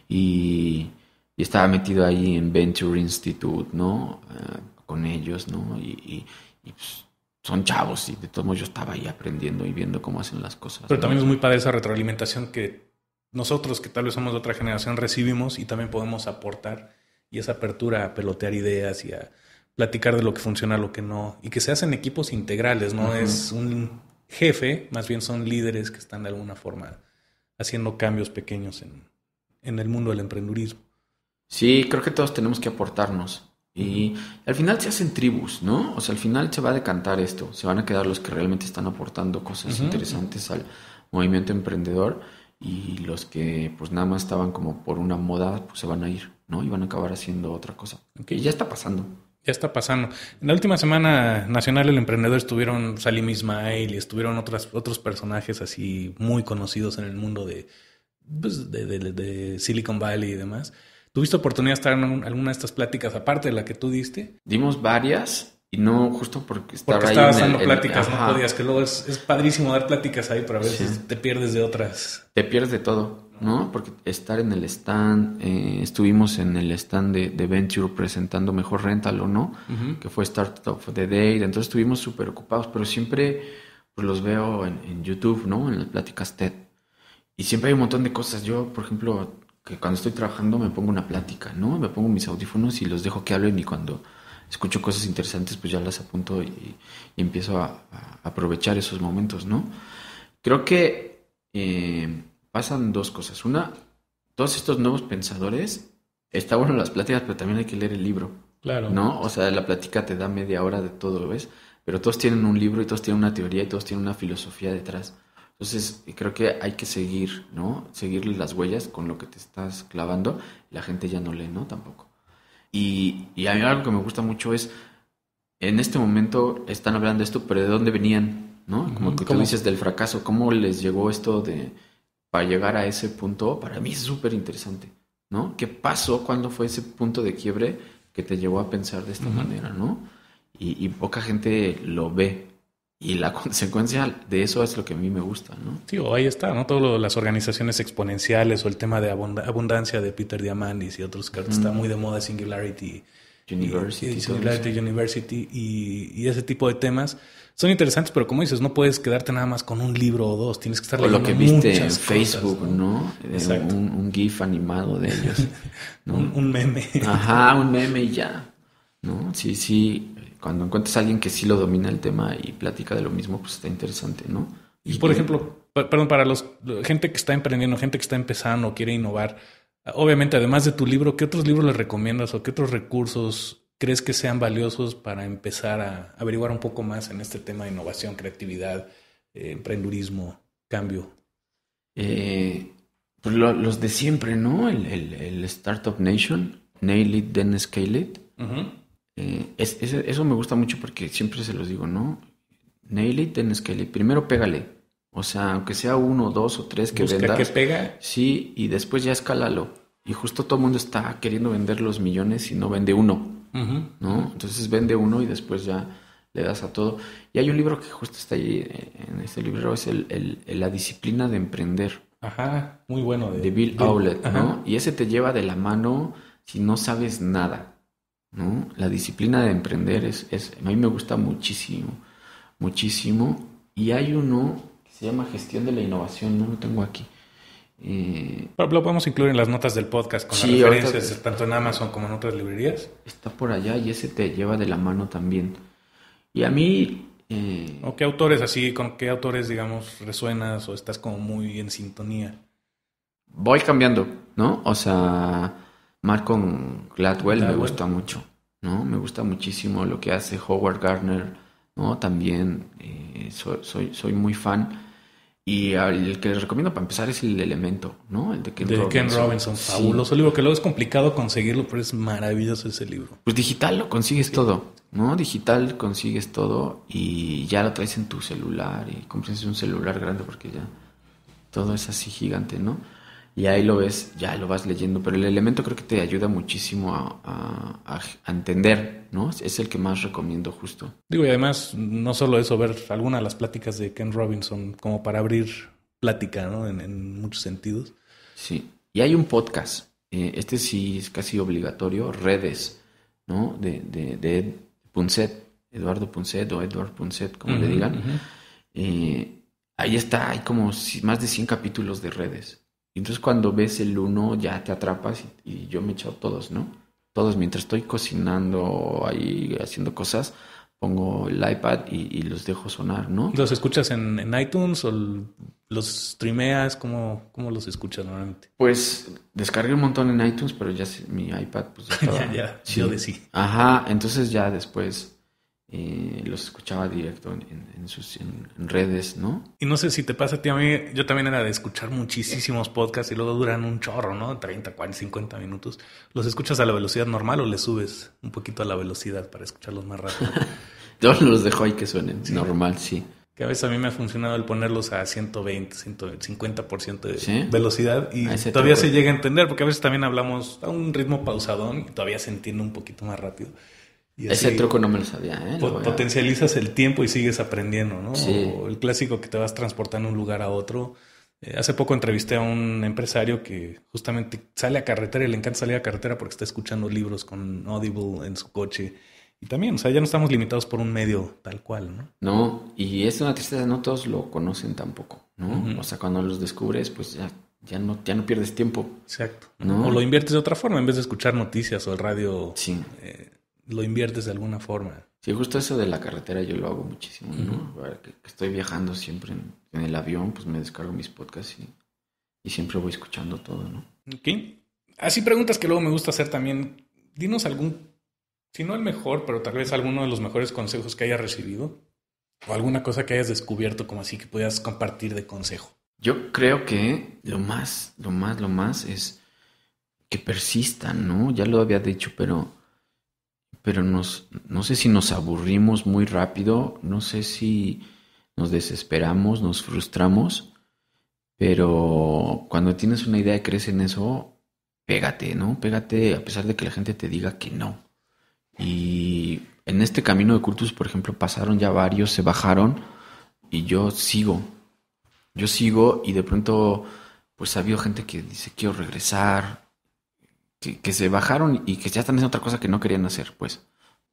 Y, estaba metido ahí en Venture Institute, ¿no? Eh, con ellos, ¿no? Y, y pues, son chavos y de todos modos yo estaba ahí aprendiendo y viendo cómo hacen las cosas. Pero también es muy padre esa retroalimentación que nosotros que tal vez somos de otra generación recibimos y también podemos aportar y esa apertura a pelotear ideas y a platicar de lo que funciona, lo que no, y que se hacen equipos integrales, no es un jefe, más bien son líderes que están de alguna forma haciendo cambios pequeños en, en el mundo del emprendurismo. Sí, creo que todos tenemos que aportarnos. Y al final se hacen tribus, ¿no? O sea, al final se va a decantar esto, se van a quedar los que realmente están aportando cosas interesantes al movimiento emprendedor y los que pues nada más estaban como por una moda, pues se van a ir, ¿no? Y van a acabar haciendo otra cosa. Okay. ya está pasando. Ya está pasando. En la última semana nacional el emprendedor estuvieron Salim Ismail y estuvieron otras, otros personajes así muy conocidos en el mundo de, pues, de, de Silicon Valley y demás. ¿Tuviste oportunidad de estar en alguna de estas pláticas aparte de la que tú diste? Dimos varias. Y no, justo porque estaba porque estabas ahí dando pláticas, no podías, que luego es, padrísimo dar pláticas ahí, pero a veces te pierdes de otras. Te pierdes de todo, ¿no? Porque estar en el stand, eh, estuvimos en el stand de, Venture presentando Mejor Rental o no, que fue Startup of the Day, entonces estuvimos súper ocupados, pero siempre pues, los veo en, en YouTube, ¿no? En las pláticas TED. Y siempre hay un montón de cosas. Yo, por ejemplo, que cuando estoy trabajando me pongo una plática, ¿no? Me pongo mis audífonos y los dejo que hablen y cuando escucho cosas interesantes pues ya las apunto y, empiezo a, aprovechar esos momentos, ¿no? Creo que eh, pasan dos cosas. Una, todos estos nuevos pensadores, está bueno las pláticas, pero también hay que leer el libro. Claro. ¿No? O sea, la plática te da media hora de todo, ¿ves? Pero todos tienen un libro y todos tienen una teoría y todos tienen una filosofía detrás. Entonces, eh, creo que hay que seguir, ¿no? seguir las huellas con lo que te estás clavando. La gente ya no lee, ¿no? Tampoco. Y, y a mí algo que me gusta mucho es, en este momento están hablando de esto, pero ¿de dónde venían? ¿No? Como que tú dices del fracaso, ¿cómo les llegó esto de, para llegar a ese punto? Para mí es súper interesante, ¿no? ¿Qué pasó? cuando fue ese punto de quiebre que te llevó a pensar de esta manera, ¿no? Y, y, poca gente lo ve, y la consecuencia de eso es lo que a mí me gusta, ¿no? Sí, o ahí está, ¿no? Todas las organizaciones exponenciales o el tema de abundancia de Peter Diamandis y otros que está muy de moda, Singularity. University. Y, Singularity University y, ese tipo de temas son interesantes, pero como dices, no puedes quedarte nada más con un libro o dos, tienes que estar leyendo. O lo que viste en Facebook, ¿no? Exacto. Un, GIF animado de ellos. un, un meme. Ajá, un meme y ya. ¿No? Sí, sí cuando encuentras a alguien que sí lo domina el tema y platica de lo mismo, pues está interesante, ¿no? Y por ejemplo, perdón, para los gente que está emprendiendo, gente que está empezando, quiere innovar, obviamente, además de tu libro, ¿qué otros libros le recomiendas o qué otros recursos crees que sean valiosos para empezar a averiguar un poco más en este tema de innovación, creatividad, eh, emprendurismo, cambio? Eh, pues los de siempre, ¿no? El, el, Startup Nation, Nail It, Then Scale It. Eh, es, eso me gusta mucho porque siempre se los digo, ¿no? Nail it que scale Primero pégale. O sea, aunque sea uno, dos o tres que Busca que pega. Sí, y después ya escálalo. Y justo todo el mundo está queriendo vender los millones y no vende uno, ¿no? Entonces vende uno y después ya le das a todo. Y hay un libro que justo está ahí eh, en este libro, es el, La disciplina de emprender. Ajá, muy bueno. De, Bill Owlett, ¿no? Y ese te lleva de la mano si no sabes nada. ¿no? La disciplina de emprender es, es, a mí me gusta muchísimo, muchísimo. Y hay uno que se llama gestión de la innovación, no lo tengo aquí. Eh, lo podemos incluir en las notas del podcast con las referencias tanto en Amazon como en otras librerías. Está por allá y ese te lleva de la mano también. Y a mí... Eh, ¿O qué autores así, con qué autores, digamos, resuenas o estás como muy en sintonía? Voy cambiando, ¿no? O sea, Marco Gladwell. me gusta mucho. ¿no? Me gusta muchísimo lo que hace Howard Gardner, ¿no? También eh, soy, soy, muy fan. Y el que les recomiendo para empezar es el elemento, ¿no? El de Ken de Robinson. Ken Robinson, fabuloso que luego es complicado conseguirlo, pero es maravilloso ese libro. Pues digital lo consigues todo, ¿no? Digital consigues todo y ya lo traes en tu celular y compras un celular grande porque ya todo es así gigante, ¿no? y ahí lo ves, ya lo vas leyendo, pero el elemento creo que te ayuda muchísimo a, entender, ¿no? Es el que más recomiendo justo. Digo, y además, no solo eso, ver alguna de las pláticas de Ken Robinson como para abrir plática, ¿no? En, muchos sentidos. Sí, y hay un podcast, eh, este sí es casi obligatorio, Redes, ¿no? De, de, de Punset, Eduardo Punset o Edward Punset, como le digan. Eh, ahí está, hay como más de 100 capítulos de Redes y entonces cuando ves el uno ya te atrapas y, yo me he echado todos, ¿no? Todos, mientras estoy cocinando ahí, haciendo cosas, pongo el iPad y, los dejo sonar, ¿no? ¿Los escuchas en, iTunes o los streameas? ¿Cómo, los escuchas normalmente? Pues descargué un montón en iTunes, pero ya mi iPad pues ya, ya, sí. yo de sí. Ajá, entonces ya después y eh, los escuchaba directo en, sus redes, ¿no? Y no sé si te pasa a ti, a mí, yo también era de escuchar muchísimos podcasts y luego duran un chorro, ¿no? 30, 40, 50 minutos. ¿Los escuchas a la velocidad normal o le subes un poquito a la velocidad para escucharlos más rápido? yo los dejo ahí que suenen, normal, sí. Que a veces a mí me ha funcionado el ponerlos a 120, 150% de velocidad y todavía se llega a entender, porque a veces también hablamos a un ritmo pausadón y todavía se entiende un poquito más rápido. Ese truco no me lo sabía. ¿eh? potencializas el tiempo y sigues aprendiendo, ¿no? el clásico que te vas transportando de un lugar a otro. Eh, hace poco entrevisté a un empresario que justamente sale a carretera y le encanta salir a carretera porque está escuchando libros con Audible en su coche. Y también, o sea, ya no estamos limitados por un medio tal cual, ¿no? No, y es una tristeza, no todos lo conocen tampoco, ¿no? O sea, cuando los descubres, pues ya ya no, ya no pierdes tiempo. Exacto. ¿no? O lo inviertes de otra forma, en vez de escuchar noticias o el radio sí. Eh, lo inviertes de alguna forma. Si justo eso de la carretera yo lo hago muchísimo, ¿no? estoy viajando siempre en, el avión, pues me descargo mis podcasts y, siempre voy escuchando todo, ¿no? Ok. Así preguntas que luego me gusta hacer también. Dinos algún, si no el mejor, pero tal vez alguno de los mejores consejos que hayas recibido o alguna cosa que hayas descubierto como así que puedas compartir de consejo. Yo creo que lo más, lo más, lo más es que persistan, ¿no? Ya lo había dicho, pero pero no sé si nos aburrimos muy rápido, no sé si nos desesperamos, nos frustramos, pero cuando tienes una idea y crees en eso, pégate, ¿no? Pégate a pesar de que la gente te diga que no. Y en este camino de cultus por ejemplo, pasaron ya varios, se bajaron y yo sigo. Yo sigo y de pronto, pues había habido gente que dice, quiero regresar, que, se bajaron y que ya están haciendo otra cosa que no querían hacer, pues.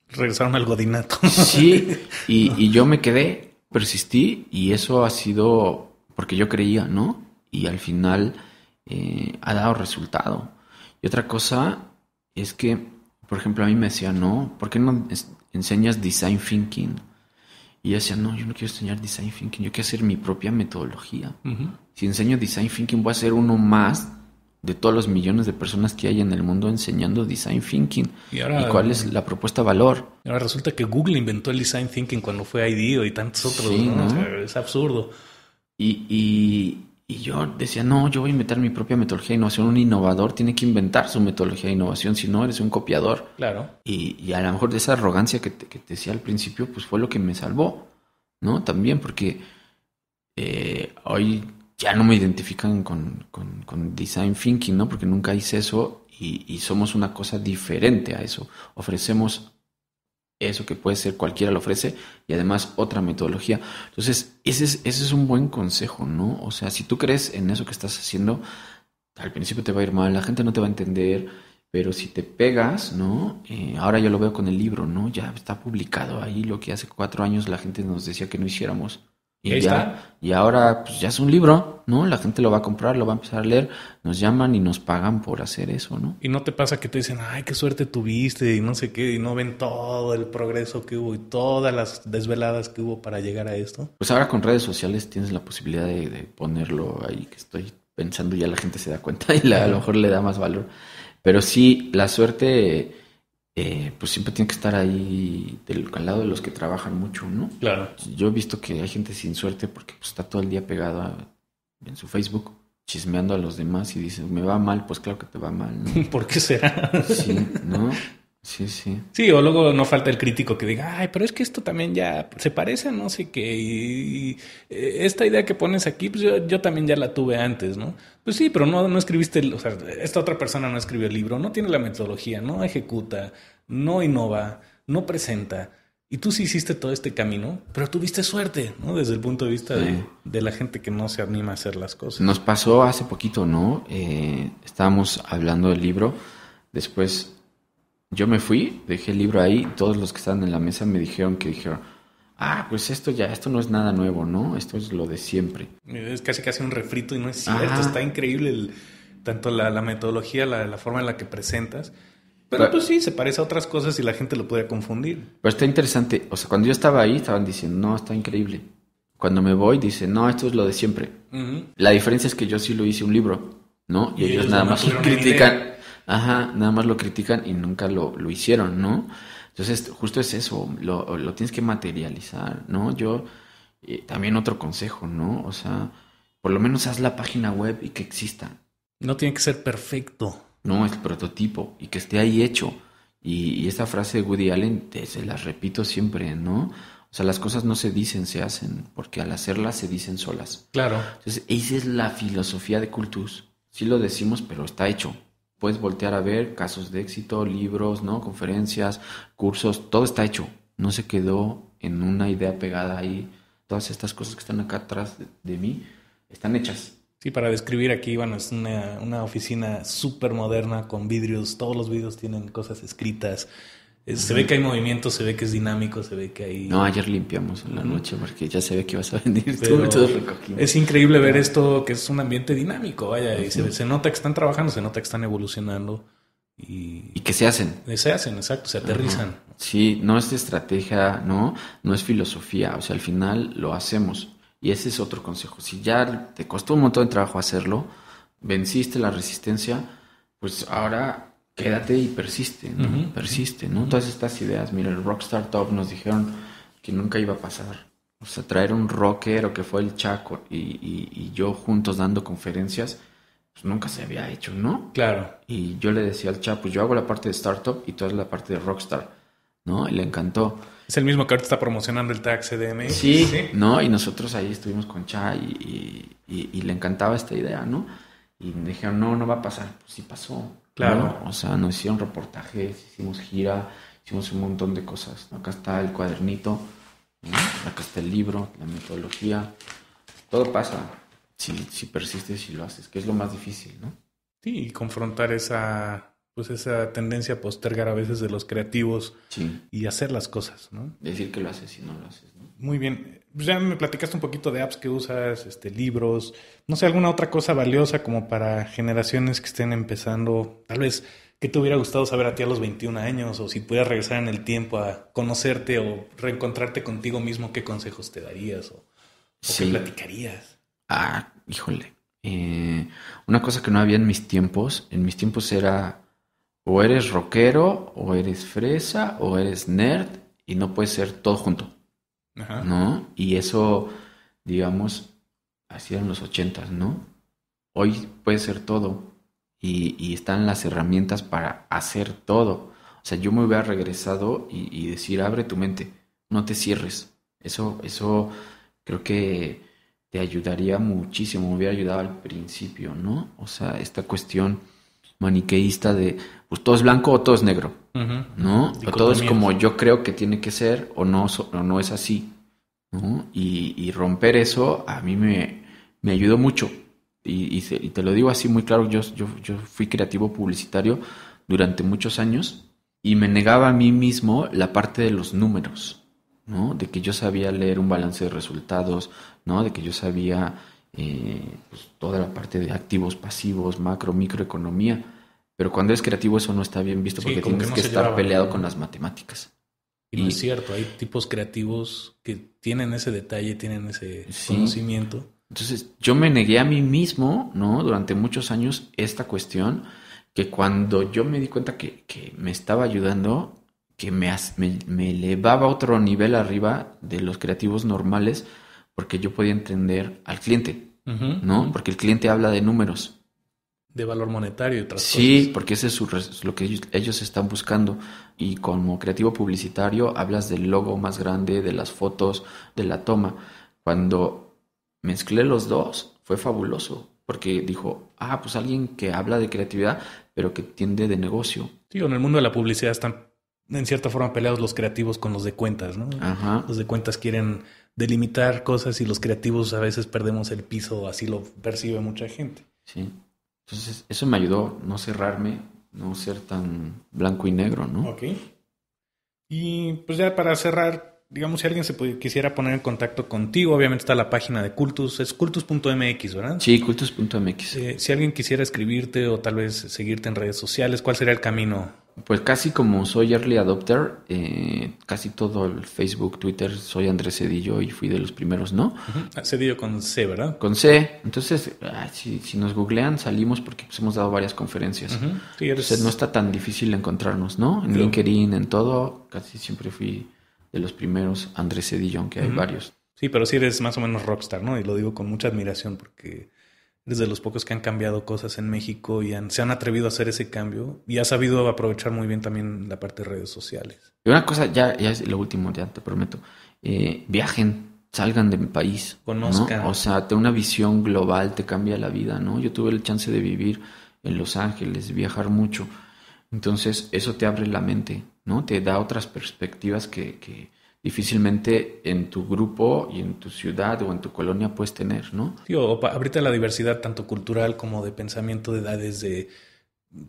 Regresaron al godinato. Sí, y, yo me quedé, persistí y eso ha sido porque yo creía, ¿no? Y al final eh, ha dado resultado. Y otra cosa es que, por ejemplo, a mí me decía no, ¿por qué no enseñas design thinking? Y yo decía, no, yo no quiero enseñar design thinking, yo quiero hacer mi propia metodología. Si enseño design thinking, voy a ser uno más de todos los millones de personas que hay en el mundo enseñando design thinking y, cuál es la propuesta de valor. ahora resulta que Google inventó el design thinking cuando fue IDO y tantos otros. es absurdo. Y, yo decía, no, yo voy a inventar mi propia metodología de innovación. Un innovador tiene que inventar su metodología de innovación, si no eres un copiador. Claro. Y, a lo mejor de esa arrogancia que te, decía al principio, pues fue lo que me salvó, ¿no? También porque eh, hoy ya no me identifican con, con, con design thinking, ¿no? Porque nunca hice eso y, y, somos una cosa diferente a eso. Ofrecemos eso que puede ser cualquiera lo ofrece y además otra metodología. Entonces, ese es, ese es un buen consejo, ¿no? O sea, si tú crees en eso que estás haciendo, al principio te va a ir mal, la gente no te va a entender, pero si te pegas, ¿no? Eh, ahora yo lo veo con el libro, ¿no? Ya está publicado ahí lo que hace cuatro años la gente nos decía que no hiciéramos. Y está. Y ahora, pues ya es un libro, ¿no? La gente lo va a comprar, lo va a empezar a leer, nos llaman y nos pagan por hacer eso, ¿no? Y no te pasa que te dicen, ay, qué suerte tuviste y no sé qué, y no ven todo el progreso que hubo y todas las desveladas que hubo para llegar a esto. Pues ahora con redes sociales tienes la posibilidad de, ponerlo ahí, que estoy pensando, ya la gente se da cuenta y a lo mejor le da más valor. Pero sí, la suerte eh, pues siempre tiene que estar ahí del, al lado de los que trabajan mucho, ¿no? Claro. Yo he visto que hay gente sin suerte porque pues, está todo el día pegado en su Facebook chismeando a los demás y dice me va mal, pues claro que te va mal, ¿no? ¿Por qué será? Sí, ¿no? Sí, sí. Sí, o luego no falta el crítico que diga, ay, pero es que esto también ya se parece no sé qué. Y, eh, esta idea que pones aquí, pues yo, también ya la tuve antes, ¿no? Pues sí, pero no, no escribiste, o sea, esta otra persona no escribió el libro, no tiene la metodología, no ejecuta, no innova, no presenta. Y tú sí hiciste todo este camino, pero tuviste suerte, ¿no? Desde el punto de vista de, la gente que no se anima a hacer las cosas. Nos pasó hace poquito, ¿no? Eh, estábamos hablando del libro, después yo me fui, dejé el libro ahí, todos los que estaban en la mesa me dijeron que dijeron, ah, pues esto ya, esto no es nada nuevo, ¿no? Esto es lo de siempre. Es casi casi un refrito y no es cierto, está increíble tanto la, metodología, la, forma en la que presentas. Pero, pues sí, se parece a otras cosas y la gente lo puede confundir. Pero está interesante, o sea, cuando yo estaba ahí estaban diciendo, no, está increíble. Cuando me voy dicen, no, esto es lo de siempre. La diferencia es que yo sí lo hice un libro, ¿no? Y, ellos, ellos, nada más critican ajá, nada más lo critican y nunca lo, lo hicieron, ¿no? Entonces, justo es eso, lo, lo tienes que materializar, ¿no? Yo, eh, también otro consejo, ¿no? O sea, por lo menos haz la página web y que exista. No tiene que ser perfecto. No, el prototipo y que esté ahí hecho. Y, esta frase de Woody Allen, te, se las repito siempre, ¿no? O sea, las cosas no se dicen, se hacen, porque al hacerlas se dicen solas. Claro. Entonces, esa es la filosofía de Cultus. Sí lo decimos, pero está hecho puedes voltear a ver casos de éxito, libros, ¿no? Conferencias, cursos, todo está hecho. No se quedó en una idea pegada ahí. Todas estas cosas que están acá atrás de, mí están hechas. Sí, para describir aquí, bueno, es una, una oficina súper moderna con vidrios. Todos los vidrios tienen cosas escritas se ve que hay movimiento, se ve que es dinámico, se ve que hay... No, ayer limpiamos en la noche porque ya se ve que vas a venir todo Es increíble ver esto que es un ambiente dinámico, vaya, y se, nota que están trabajando, se nota que están evolucionando. Y, y que se hacen. Se hacen, exacto, se aterrizan. Sí, no es estrategia, no, no es filosofía, o sea, al final lo hacemos. Y ese es otro consejo. Si ya te costó un montón de trabajo hacerlo, venciste la resistencia, pues ahora quédate y persiste, ¿no? Persiste, ¿no? Todas estas ideas, mira, el Rockstar Top nos dijeron que nunca iba a pasar. O sea, traer un rockero que fue el Chaco y, yo juntos dando conferencias, pues nunca se había hecho, ¿no? Claro. Y yo le decía al Chaco, pues yo hago la parte de startup y tú la parte de rockstar, ¿no? Y le encantó. Es el mismo que ahorita está promocionando el tag CDM. Sí, sí, ¿no? Y nosotros ahí estuvimos con Cha y, le encantaba esta idea, ¿no? Y me dijeron, no, no va a pasar. Pues sí pasó. Claro. O sea, nos hicieron reportajes, hicimos gira, hicimos un montón de cosas. Acá está el cuadernito, acá está el libro, la metodología. Todo pasa si, si persistes y lo haces, que es lo más difícil, ¿no? Sí, y confrontar esa, pues esa tendencia a postergar a veces de los creativos y hacer las cosas, ¿no? Decir que lo haces y no lo haces, ¿no? Muy bien. Pues ya me platicaste un poquito de apps que usas, este, libros, no sé, alguna otra cosa valiosa como para generaciones que estén empezando, tal vez, ¿qué te hubiera gustado saber a ti a los 21 años? O si pudieras regresar en el tiempo a conocerte o reencontrarte contigo mismo, ¿qué consejos te darías o, qué platicarías? Ah, híjole. Eh, una cosa que no había en mis tiempos, en mis tiempos era o eres rockero, o eres fresa, o eres nerd, y no puedes ser todo junto. ¿no? Y eso, digamos, así eran los ochentas, ¿no? Hoy puede ser todo y, están las herramientas para hacer todo. O sea, yo me hubiera regresado y, y decir, abre tu mente, no te cierres. Eso, eso creo que te ayudaría muchísimo, me hubiera ayudado al principio, ¿no? O sea, esta cuestión maniqueísta de pues todo es blanco o todo es negro, ¿no? todo es como yo creo que tiene que ser o no, es así, ¿no? Y, romper eso a mí me, ayudó mucho. Y, y, te lo digo así muy claro, yo, fui creativo publicitario durante muchos años y me negaba a mí mismo la parte de los números, ¿no? De que yo sabía leer un balance de resultados, ¿no? De que yo sabía eh, pues, toda la parte de activos, pasivos, macro, microeconomía. Pero cuando eres creativo eso no está bien visto porque tienes que, estar peleado con las matemáticas. Y, no es cierto, hay tipos creativos que tienen ese detalle, tienen ese conocimiento. Entonces yo me negué a mí mismo, ¿no? Durante muchos años esta cuestión, que cuando yo me di cuenta que, me estaba ayudando, que me, me, elevaba a otro nivel arriba de los creativos normales, porque yo podía entender al cliente, ¿no? Porque el cliente habla de números de valor monetario y otras sí, porque ese es lo que ellos, ellos, están buscando. Y como creativo publicitario hablas del logo más grande, de las fotos, de la toma. Cuando mezclé los dos fue fabuloso, porque dijo, ah, pues alguien que habla de creatividad, pero que tiende de negocio. Sí, en el mundo de la publicidad están en cierta forma peleados los creativos con los de cuentas, ¿no? Ajá. Los de cuentas quieren delimitar cosas y los creativos a veces perdemos el piso, así lo percibe mucha gente. Sí. Entonces, eso me ayudó no cerrarme, no ser tan blanco y negro, ¿no? Ok. Y pues ya para cerrar, digamos, si alguien se quisiera poner en contacto contigo, obviamente está la página de Cultus, es cultus.mx, ¿verdad? Sí, cultus.mx. Eh, si alguien quisiera escribirte o tal vez seguirte en redes sociales, ¿cuál sería el camino pues casi como soy early adopter, eh, casi todo el Facebook, Twitter, soy Andrés Cedillo y fui de los primeros, ¿no? Ah, Cedillo con C, ¿verdad? Con C. Entonces, ah, si, nos googlean, salimos porque pues, hemos dado varias conferencias. no está tan difícil encontrarnos, ¿no? En LinkedIn, en todo, casi siempre fui de los primeros Andrés Cedillo, aunque hay varios. Sí, pero sí eres más o menos rockstar, ¿no? Y lo digo con mucha admiración porque desde los pocos que han cambiado cosas en México y han, se han atrevido a hacer ese cambio y ha sabido aprovechar muy bien también la parte de redes sociales. Y una cosa, ya, ya es lo último, ya te prometo, eh, viajen, salgan de mi país. Conozcan. O sea, te una visión global, te cambia la vida, ¿no? Yo tuve el chance de vivir en Los Ángeles, viajar mucho. Entonces, eso te abre la mente, ¿no? Te da otras perspectivas que, que difícilmente en tu grupo y en tu ciudad o en tu colonia puedes tener, ¿no? Tío, ahorita la diversidad tanto cultural como de pensamiento de edades de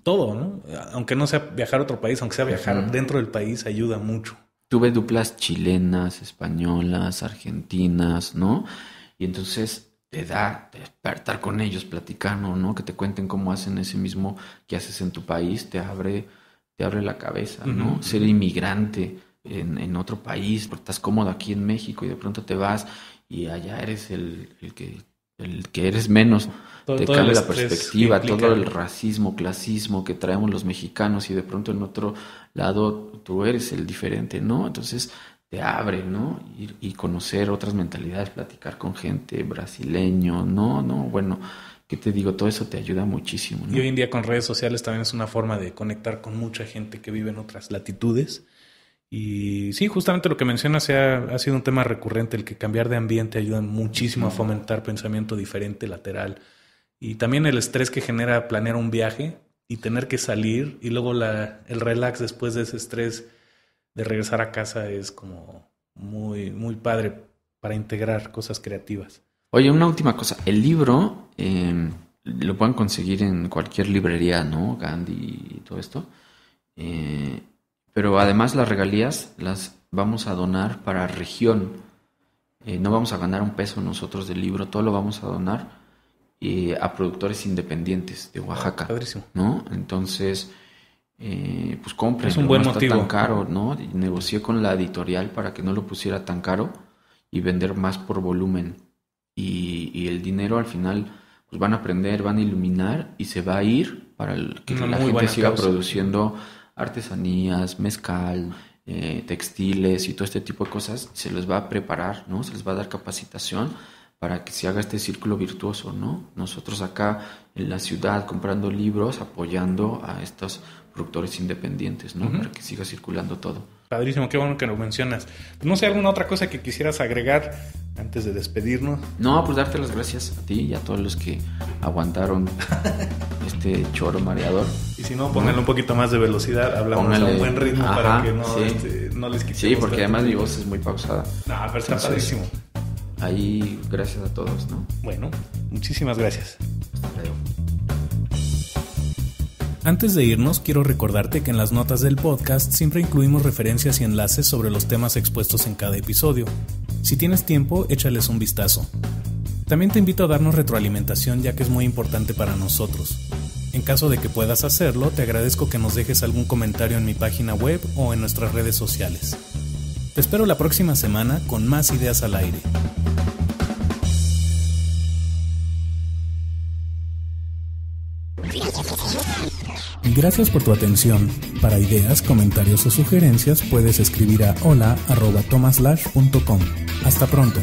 todo, ¿no? Aunque no sea viajar a otro país, aunque sea viajar dentro del país, ayuda mucho. Tuve duplas chilenas, españolas, argentinas, ¿no? Y entonces te da despertar con ellos, platicar, ¿no? Que te cuenten cómo hacen ese mismo que haces en tu país, te abre, te abre la cabeza, ¿no? Ser inmigrante, en, otro país, porque estás cómodo aquí en México y de pronto te vas y allá eres el, que el que eres menos, te cambia la perspectiva, todo el racismo, clasismo que traemos los mexicanos y de pronto en otro lado tú eres el diferente, ¿no? Entonces te abre, ¿no? Y, y conocer otras mentalidades, platicar con gente brasileño, ¿no? No, bueno, ¿qué te digo? Todo eso te ayuda muchísimo, ¿no? Y hoy en día con redes sociales también es una forma de conectar con mucha gente que vive en otras latitudes y sí, justamente lo que mencionas ha, ha, sido un tema recurrente, el que cambiar de ambiente ayuda muchísimo a fomentar pensamiento diferente, lateral. Y también el estrés que genera planear un viaje y tener que salir y luego la, el relax después de ese estrés de regresar a casa es como muy, muy padre para integrar cosas creativas. Oye, una última cosa. El libro em, lo pueden conseguir en cualquier librería, ¿no? Gandhi y todo esto. Eh, pero además las regalías las vamos a donar para región. Eh, no vamos a ganar un peso nosotros del libro, todo lo vamos a donar eh, a productores independientes de Oaxaca. Padrísimo. ¿No? Entonces, eh, pues compren. Es un buen motivo. Está tan caro, ¿no? negocié con la editorial para que no lo pusiera tan caro y vender más por volumen. Y, y el dinero al final, pues van a aprender, van a iluminar y se va a ir para el, que la gente siga produciendo artesanías, mezcal, eh, textiles y todo este tipo de cosas, se les va a preparar, ¿no? Se les va a dar capacitación para que se haga este círculo virtuoso, ¿no? Nosotros acá en la ciudad comprando libros, apoyando a estos productores independientes, ¿no? Para que siga circulando todo. Padrísimo, qué bueno que lo mencionas. No sé, alguna otra cosa que quisieras agregar antes de despedirnos. No, pues darte las gracias a ti y a todos los que aguantaron este choro mareador. Y si no, ponerle un poquito más de velocidad, hablamos un buen ritmo para que este, no, les quitemos. Sí, porque además mi voz es muy pausada. No, pero está Ahí, gracias a todos, ¿no? Bueno, muchísimas gracias. Hasta luego. Antes de irnos, quiero recordarte que en las notas del podcast siempre incluimos referencias y enlaces sobre los temas expuestos en cada episodio. Si tienes tiempo, échales un vistazo. También te invito a darnos retroalimentación ya que es muy importante para nosotros. En caso de que puedas hacerlo, te agradezco que nos dejes algún comentario en mi página web o en nuestras redes sociales. Te espero la próxima semana con más ideas al aire. Gracias por tu atención. Para ideas, comentarios o sugerencias puedes escribir a hola.tomaslash.com. Hasta pronto.